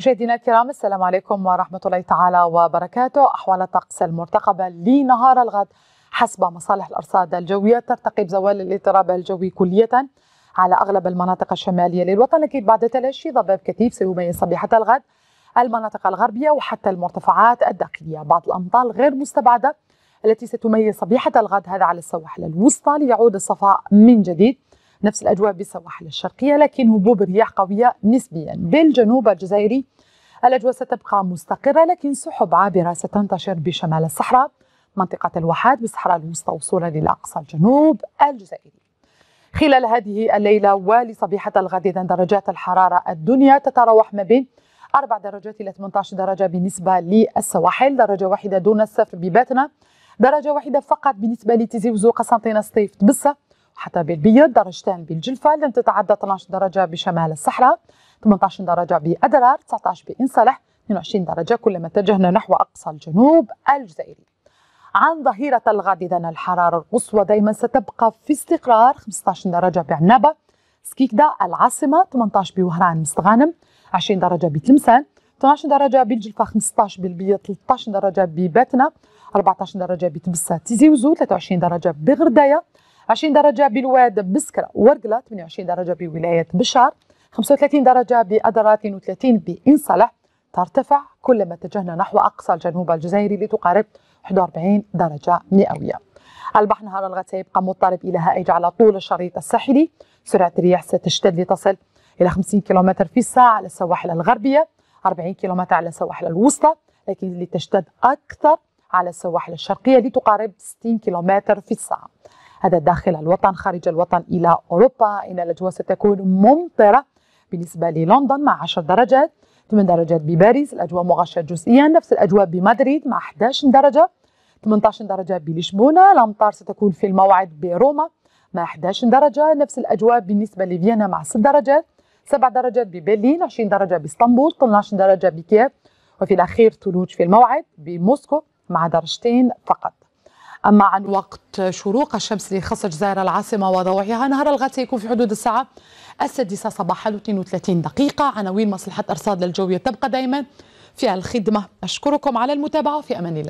مشاهدينا الكرام السلام عليكم ورحمة الله تعالى وبركاته أحوال الطقس المرتقبة لنهار الغد حسب مصالح الأرصاد الجوية ترتقي بزوال الاضطراب الجوي كلية على أغلب المناطق الشمالية للوطن أكيد بعد تلاشي ضباب كثيف سيميز صبيحة الغد المناطق الغربية وحتى المرتفعات الداخلية بعض الأمطار غير مستبعدة التي ستميز صبيحة الغد هذا على السواحل الوسطى ليعود الصفاء من جديد نفس الأجواء بالسواحل الشرقية لكن هبوب رياح قوية نسبيا بالجنوب الجزائري الأجواء ستبقى مستقرة لكن سحب عابرة ستنتشر بشمال الصحراء منطقة الواحات بالصحراء الوسطى وصولا للأقصى الجنوب الجزائري خلال هذه الليلة ولصبيحة الغد إذا درجات الحرارة الدنيا تتراوح ما بين 4 درجات إلى 18 درجة بالنسبة للسواحل درجة واحدة دون الصفر بباتنا درجة واحدة فقط بالنسبة لتيزي وزو قسنطينة سطيف تبسة حتى بالبيض درجتين بالجلفة لن تتعدى 12 درجة بشمال الصحراء 18 درجة بأدرار 19 بإنصلح 22 درجة كلما اتجهنا نحو أقصى الجنوب الجزائري عن ظهيرة الغد إذا الحرارة القصوى دائما ستبقى في استقرار 15 درجة بعنابة سكيكدا العاصمة 18 بوهران مستغانم 20 درجة بتلمسان 12 درجة بالجلفة 15 بالبيض 13 درجة بباتنا 14 درجة بتبسة تيزي وزو 23 درجة بغرداية 20 درجه بالواد بسكره ورقله 28 درجه بولايه بشار 35 درجه بأدرا 32 بإن ترتفع كلما اتجهنا نحو أقصى الجنوب الجزائري لتقارب 41 درجة مئوية البحر نهار الغد سيبقى مضطرب إلى هائج على طول الشريط الساحلي سرعة الرياح ستشتد لتصل إلى 50 كم في الساعة على السواحل الغربية 40 كم على السواحل الوسطى لكن لتشتد أكثر على السواحل الشرقية لتقارب 60 كم في الساعة هذا داخل الوطن خارج الوطن إلى أوروبا إن الأجواء ستكون ممطرة بالنسبة للندن مع 10 درجات 8 درجات بباريس الأجواء مغشاة جزئيا نفس الأجواء بمدريد مع 11 درجة 18 درجة بلشبونة الأمطار ستكون في الموعد بروما مع 11 درجة نفس الأجواء بالنسبة لفيينا مع 6 درجات 7 درجات ببرلين 20 درجة باسطنبول 12 درجة بكييف وفي الأخير ثلوج في الموعد بموسكو مع درجتين فقط أما عن وقت شروق الشمس لخص الجزائر العاصمة وضوعها نهار الغد سيكون في حدود الساعة السادسة صباحا 32 دقيقة عناوين مصلحة أرصاد الجوية تبقى دائما في الخدمة أشكركم على المتابعة في أمان الله